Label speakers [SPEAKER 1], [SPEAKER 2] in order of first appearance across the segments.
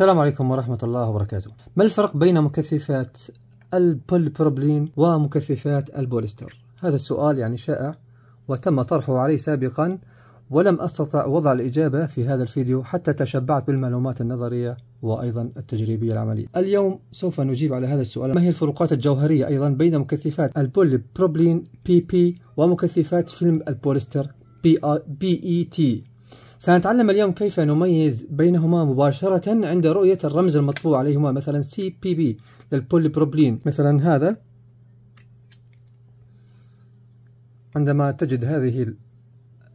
[SPEAKER 1] السلام عليكم ورحمة الله وبركاته ما الفرق بين مكثفات البولبروبلين ومكثفات البوليستر؟ هذا السؤال يعني شائع وتم طرحه علي سابقا ولم أستطع وضع الإجابة في هذا الفيديو حتى تشبعت بالمعلومات النظرية وأيضا التجريبية العملية اليوم سوف نجيب على هذا السؤال ما هي الفروقات الجوهرية أيضا بين مكثفات البولبروبلين بي بي ومكثفات فيلم البوليستر بي, بي e إي تي سنتعلم اليوم كيف نميز بينهما مباشرة عند رؤية الرمز المطبوع عليهما مثلا سي بي بي للبوليبروبلين مثلا هذا عندما تجد هذه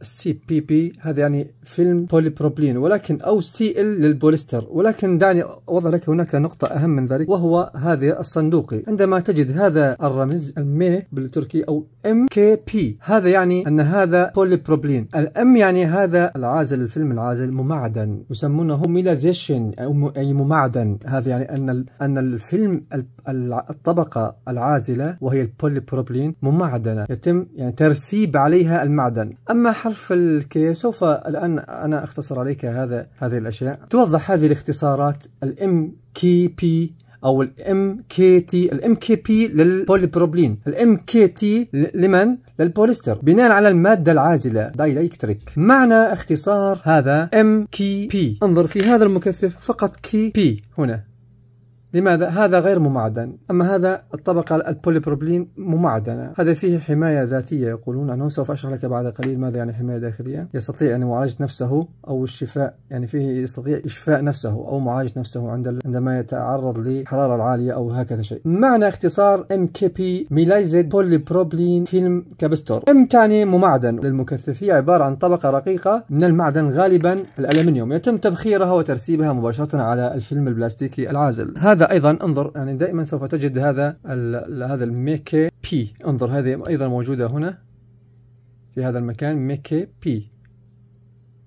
[SPEAKER 1] سي بي بي هذا يعني فيلم بوليبروبلين ولكن او سي ال للبوليستر ولكن دعني اوضح لك هناك نقطة اهم من ذلك وهو هذا الصندوقي عندما تجد هذا الرمز المي بالتركي او ام كي بي هذا يعني ان هذا بوليبروبلين الام يعني هذا العازل الفيلم العازل ممعدن يسمونه ميلازيشن اي ممعدن هذا يعني ان ان الفيلم الطبقة العازلة وهي البوليبروبلين ممعدنة يتم يعني ترسيب عليها المعدن اما حرف سوف الان أنا أختصر عليك هذا هذه الأشياء توضح هذه الاختصارات الام كي بي او الام كي تي الام كي بي للبوليبروبلين الام كي تي لمن للبوليستر بناء على الماده العازله دايلكتريك معنى اختصار هذا ام كي بي انظر في هذا المكثف فقط كي بي هنا لماذا؟ هذا غير ممعدن أما هذا الطبقة البوليبروبلين ممعدنة هذا فيه حماية ذاتية يقولون أنه سوف أشرح لك بعد قليل ماذا يعني حماية داخلية يستطيع أن يعالج نفسه أو الشفاء يعني فيه يستطيع إشفاء نفسه أو معالج نفسه عند عندما يتعرض للحرارة العالية أو هكذا شيء معنى اختصار ام كي بي ميلايزيد بوليبروبلين فيلم كابستور ام تعني ممعدن للمكثف هي عبارة عن طبقة رقيقة من المعدن غالبا الألمنيوم يتم تبخيرها وترسيبها مباشرة على الفيلم البلاستيكي العازل هذا هذا ايضا انظر يعني دائما سوف تجد هذا هذا الميكي بي انظر هذه ايضا موجوده هنا في هذا المكان ميكي بي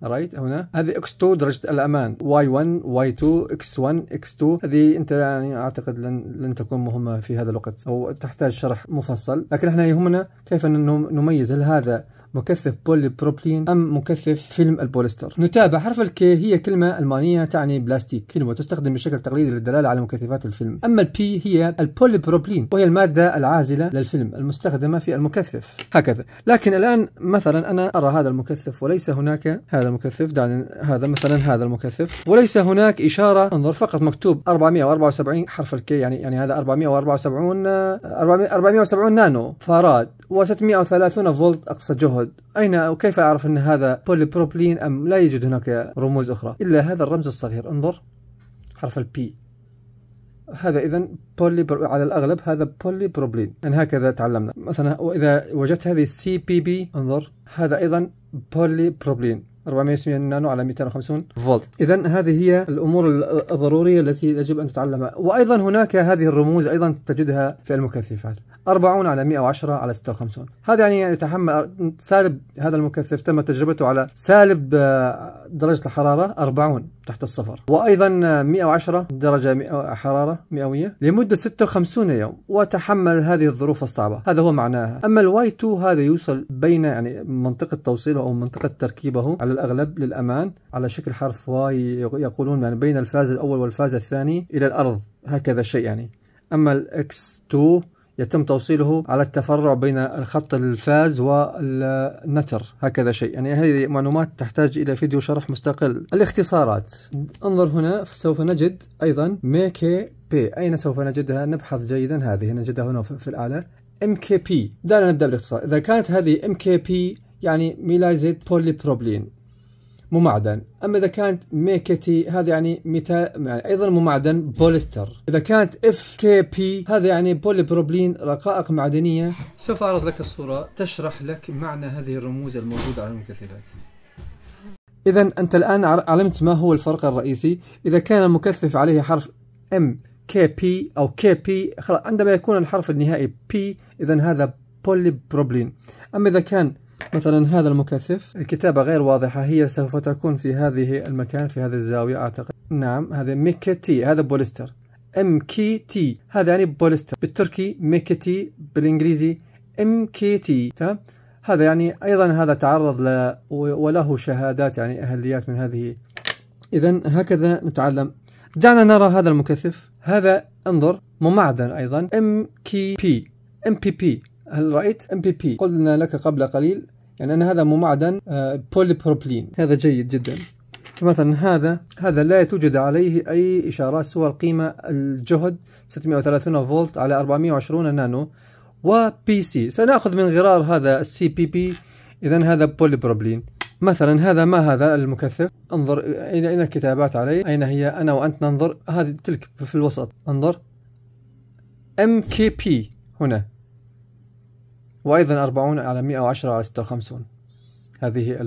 [SPEAKER 1] رايت هنا هذه اكس 2 درجة واي 1 واي 2 اكس 1 اكس x2 هذه أنت يعني أعتقد لن لن تكون مهمة في هذا الوقت أو تحتاج شرح مفصل لكن احنا يهمنا كيف نميز هل هذا مكثف بولي بروبلين أم مكثف فيلم البوليستر نتابع حرف الكي هي كلمة ألمانية تعني بلاستيك كلمة تستخدم بشكل تقليدي للدلالة على مكثفات الفيلم أما البي هي البولي بروبلين وهي المادة العازلة للفيلم المستخدمة في المكثف هكذا لكن الآن مثلا أنا أرى هذا المكثف وليس هناك هذا المكثف دعني هذا مثلا هذا المكثف وليس هناك إشارة انظر فقط مكتوب 474 حرف الكي يعني يعني هذا 474 470 آه، نانو فاراد و630 فولت أقصى جهد أعقد أين وكيف أعرف أن هذا بوليبروبلين أم لا يوجد هناك رموز أخرى إلا هذا الرمز الصغير انظر حرف البي هذا اذا بولي برو... على الاغلب هذا بولي بروبلين لان هكذا تعلمنا مثلا واذا وجدت هذه سي بي بي انظر هذا ايضا بولي بروبلين 400 نانو على 250 فولت اذا هذه هي الامور الضروريه التي يجب ان تتعلمها وايضا هناك هذه الرموز ايضا تجدها في المكثفات 40 على 110 على 56 هذا يعني يتحمل سالب هذا المكثف تم تجربته على سالب آه، درجة الحرارة 40 تحت الصفر وأيضا 110 درجة آه، حرارة مئوية لمدة 56 يوم وتحمل هذه الظروف الصعبة هذا هو معناها أما الواي 2 هذا يوصل بين يعني منطقة توصيله أو منطقة تركيبه على الأغلب للأمان على شكل حرف واي يقولون يعني بين الفاز الأول والفاز الثاني إلى الأرض هكذا شيء يعني أما الإكس 2 يتم توصيله على التفرع بين الخط الفاز والنتر هكذا شيء يعني هذه معلومات تحتاج إلى فيديو شرح مستقل الاختصارات انظر هنا سوف نجد أيضا ميكي بي أين سوف نجدها نبحث جيدا هذه نجدها هنا في الآلة MKP دعنا نبدأ بالاختصار إذا كانت هذه MKP يعني ميلايزيت بولي بروبلين ممعدن اما اذا كانت ميكتي هذا يعني ميتا يعني ايضا ممعدن بوليستر اذا كانت اف كي بي هذا يعني بولي بروبلين رقائق معدنيه سوف اعرض لك الصوره تشرح لك معنى هذه الرموز الموجوده على المكثفات اذا انت الان علمت ما هو الفرق الرئيسي اذا كان المكثف عليه حرف ام كي بي او كي بي عندما يكون الحرف النهائي بي اذا هذا بولي بروبلين اما اذا كان مثلا هذا المكثف الكتابة غير واضحة هي سوف تكون في هذه المكان في هذه الزاوية أعتقد نعم هذا ميكتي هذا بوليستر ام كي تي هذا يعني بوليستر بالتركي ميكتي بالانجليزي ام كي تي تمام هذا يعني ايضا هذا تعرض ل وله شهادات يعني اهليات من هذه اذا هكذا نتعلم دعنا نرى هذا المكثف هذا انظر ممعدن ايضا ام كي بي ام بي بي هل رأيت ام بي بي قلنا لك قبل قليل يعني أن هذا معدن بروبلين آه، هذا جيد جدا فمثلا هذا هذا لا توجد عليه أي إشارات سوى القيمة الجهد 630 فولت على 420 نانو و بي سي سنأخذ من غرار هذا السي بي بي إذا هذا بولي بروبلين مثلا هذا ما هذا المكثف انظر إلى اين الكتابات عليه أين هي أنا وأنت ننظر هذه تلك في الوسط انظر ام كي بي هنا وأيضا 40 على 110 على 56 هذه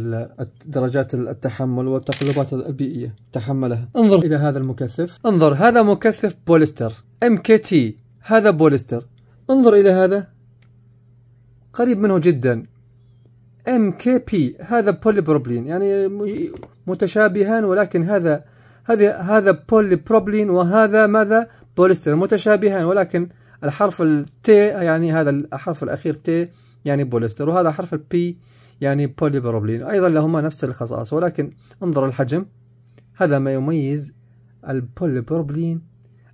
[SPEAKER 1] درجات التحمل والتقلبات البيئية تحملها انظر إلى هذا المكثف انظر هذا مكثف بوليستر MKT هذا بوليستر انظر إلى هذا قريب منه جدا MKP هذا بوليبروبلين يعني متشابهان ولكن هذا هذا هذا بوليبروبلين وهذا ماذا بوليستر متشابهان ولكن الحرف التي يعني هذا الحرف الأخير تي يعني بوليستر وهذا حرف البي يعني بوليبروبلين أيضا لهما نفس الخصائص ولكن انظر الحجم هذا ما يميز البوليبروبلين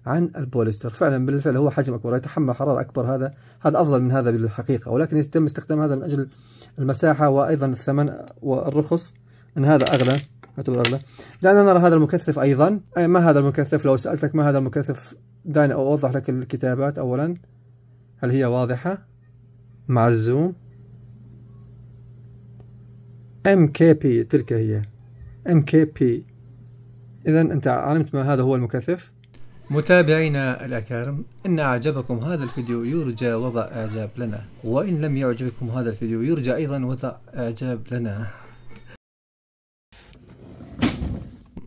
[SPEAKER 1] عن البوليستر فعلا بالفعل هو حجم أكبر يتحمل حرارة أكبر هذا هذا أفضل من هذا بالحقيقة ولكن يتم استخدام هذا من أجل المساحة وأيضا الثمن والرخص أن هذا أغلى يعتبر أغلى دعنا نرى هذا المكثف أيضا أي ما هذا المكثف لو سألتك ما هذا المكثف دعني أوضح لك الكتابات أولا هل هي واضحة مع الزوم MKP تلك هي MKP إذا أنت علمت ما هذا هو المكثف متابعينا الأكارم إن أعجبكم هذا الفيديو يرجى وضع إعجاب لنا وإن لم يعجبكم هذا الفيديو يرجى أيضا وضع إعجاب لنا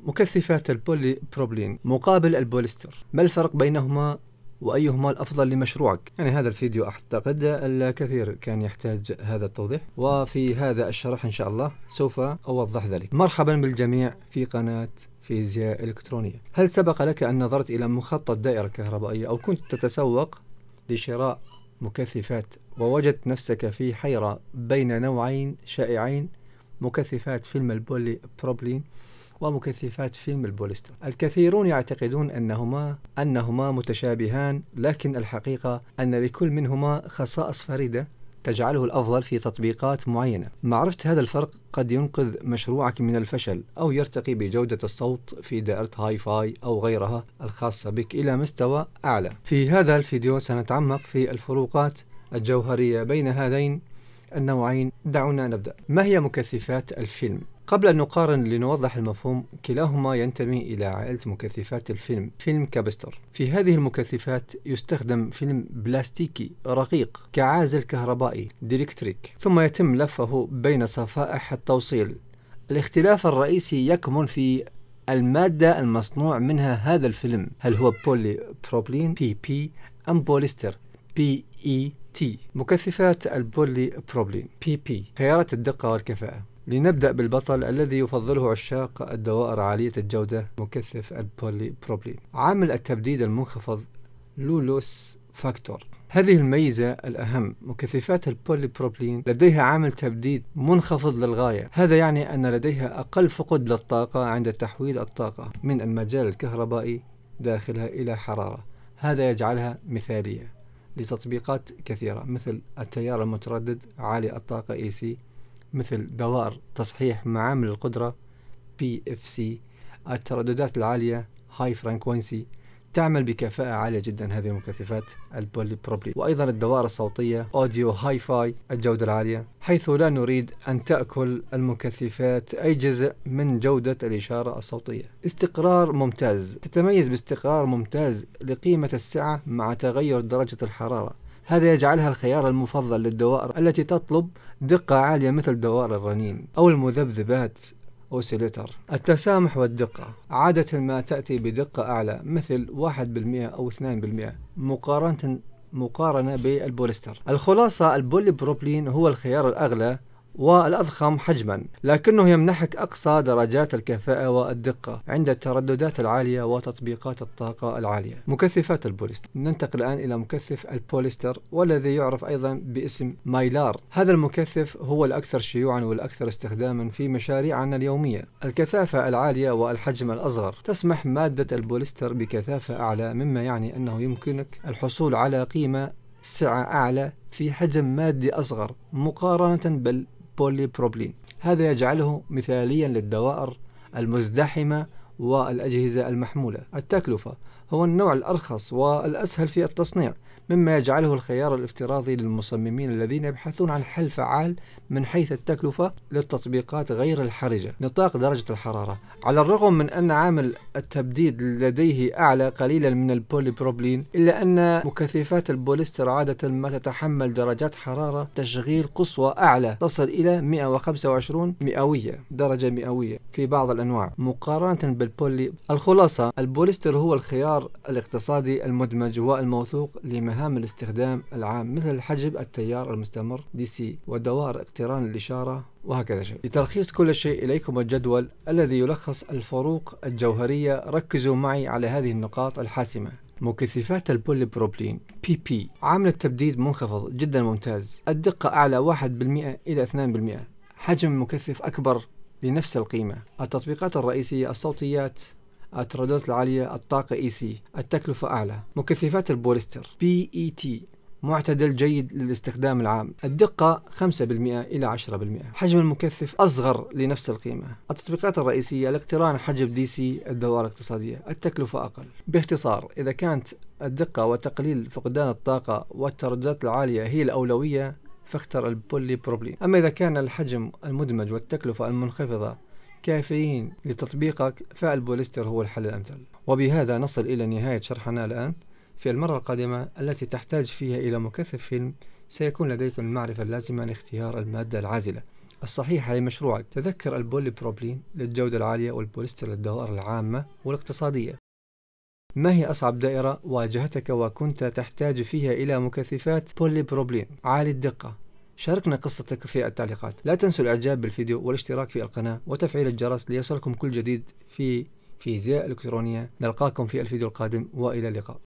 [SPEAKER 1] مكثفات البولي بروبلين مقابل البوليستر ما الفرق بينهما وأيهما الأفضل لمشروعك يعني هذا الفيديو أعتقد الكثير كان يحتاج هذا التوضيح وفي هذا الشرح إن شاء الله سوف أوضح ذلك مرحبا بالجميع في قناة فيزياء إلكترونية هل سبق لك أن نظرت إلى مخطط دائرة كهربائية أو كنت تتسوق لشراء مكثفات ووجدت نفسك في حيرة بين نوعين شائعين مكثفات فيلم البولي بروبلين ومكثفات فيلم البوليستر الكثيرون يعتقدون أنهما أنهما متشابهان لكن الحقيقة أن لكل منهما خصائص فريدة تجعله الأفضل في تطبيقات معينة معرفة هذا الفرق قد ينقذ مشروعك من الفشل أو يرتقي بجودة الصوت في دائرة هاي فاي أو غيرها الخاصة بك إلى مستوى أعلى في هذا الفيديو سنتعمق في الفروقات الجوهرية بين هذين النوعين دعونا نبدأ ما هي مكثفات الفيلم؟ قبل أن نقارن لنوضح المفهوم كلاهما ينتمي إلى عائلة مكثفات الفيلم فيلم كابستر في هذه المكثفات يستخدم فيلم بلاستيكي رقيق كعازل كهربائي ديريكتريك ثم يتم لفه بين صفائح التوصيل الاختلاف الرئيسي يكمن في المادة المصنوع منها هذا الفيلم هل هو بولي بروبلين بي بي أم بوليستر بي إي تي مكثفات البولي بروبلين بي بي خيارات الدقة والكفاءة لنبدأ بالبطل الذي يفضله عشاق الدوائر عالية الجودة مكثف البولي بروبلين عامل التبديد المنخفض لولوس فاكتور هذه الميزة الأهم مكثفات البولي بروبلين لديها عامل تبديد منخفض للغاية هذا يعني أن لديها أقل فقد للطاقة عند تحويل الطاقة من المجال الكهربائي داخلها إلى حرارة هذا يجعلها مثالية لتطبيقات كثيرة مثل التيار المتردد عالي الطاقة AC مثل دوار تصحيح معامل القدرة PFC الترددات العالية هاي فرانكوينسي تعمل بكفاءة عالية جدا هذه المكثفات البولي بروبلي وأيضا الدوائر الصوتية أوديو هاي فاي الجودة العالية حيث لا نريد أن تأكل المكثفات أي جزء من جودة الإشارة الصوتية استقرار ممتاز تتميز باستقرار ممتاز لقيمة السعة مع تغير درجة الحرارة هذا يجعلها الخيار المفضل للدوائر التي تطلب دقة عالية مثل دوائر الرنين أو المذبذبات أوسيليتر التسامح والدقة عادة ما تأتي بدقة أعلى مثل 1% أو 2% مقارنة مقارنة بالبوليستر الخلاصة البولي بروبلين هو الخيار الأغلى والأضخم حجما لكنه يمنحك أقصى درجات الكفاءة والدقة عند الترددات العالية وتطبيقات الطاقة العالية مكثفات البوليستر ننتقل الآن إلى مكثف البوليستر والذي يعرف أيضا باسم مايلار هذا المكثف هو الأكثر شيوعا والأكثر استخداما في مشاريعنا اليومية الكثافة العالية والحجم الأصغر تسمح مادة البوليستر بكثافة أعلى مما يعني أنه يمكنك الحصول على قيمة سعة أعلى في حجم مادي أصغر مقارنة بل البوليبروبلين هذا يجعله مثاليا للدوائر المزدحمة والأجهزة المحمولة التكلفة هو النوع الأرخص والأسهل في التصنيع مما يجعله الخيار الافتراضي للمصممين الذين يبحثون عن حل فعال من حيث التكلفة للتطبيقات غير الحرجة نطاق درجة الحرارة على الرغم من أن عامل التبديد لديه أعلى قليلا من البوليبروبلين إلا أن مكثفات البوليستر عادة ما تتحمل درجات حرارة تشغيل قصوى أعلى تصل إلى 125 مئوية درجة مئوية في بعض الأنواع مقارنة بالبولي الخلاصة البوليستر هو الخيار الإطار الاقتصادي المدمج هو الموثوق لمهام الاستخدام العام مثل حجب التيار المستمر دي سي ودوائر اقتران الإشارة وهكذا شيء لتلخيص كل شيء إليكم الجدول الذي يلخص الفروق الجوهرية ركزوا معي على هذه النقاط الحاسمة مكثفات البولي بروبلين بي بي عامل التبديد منخفض جدا ممتاز الدقة أعلى 1% إلى 2% حجم المكثف أكبر لنفس القيمة التطبيقات الرئيسية الصوتيات الترددات العالية الطاقة اي سي التكلفة أعلى مكثفات البوليستر بي اي تي معتدل جيد للاستخدام العام الدقة 5% إلى 10% حجم المكثف أصغر لنفس القيمة التطبيقات الرئيسية الاقتران حجم دي سي الدوائر الاقتصادية التكلفة أقل باختصار إذا كانت الدقة وتقليل فقدان الطاقة والترددات العالية هي الأولوية فاختر البولي بروبلين أما إذا كان الحجم المدمج والتكلفة المنخفضة كافيين لتطبيقك فالبوليستر هو الحل الأمثل وبهذا نصل إلى نهاية شرحنا الآن في المرة القادمة التي تحتاج فيها إلى مكثف فيلم سيكون لديكم المعرفة اللازمة لاختيار المادة العازلة الصحيحة لمشروعك تذكر البولي بروبلين للجودة العالية والبوليستر للدوائر العامة والاقتصادية ما هي أصعب دائرة واجهتك وكنت تحتاج فيها إلى مكثفات بولي بروبلين عالي الدقة شاركنا قصتك في التعليقات لا تنسوا الاعجاب بالفيديو والاشتراك في القناة وتفعيل الجرس ليصلكم كل جديد في فيزياء الكترونية نلقاكم في الفيديو القادم والى اللقاء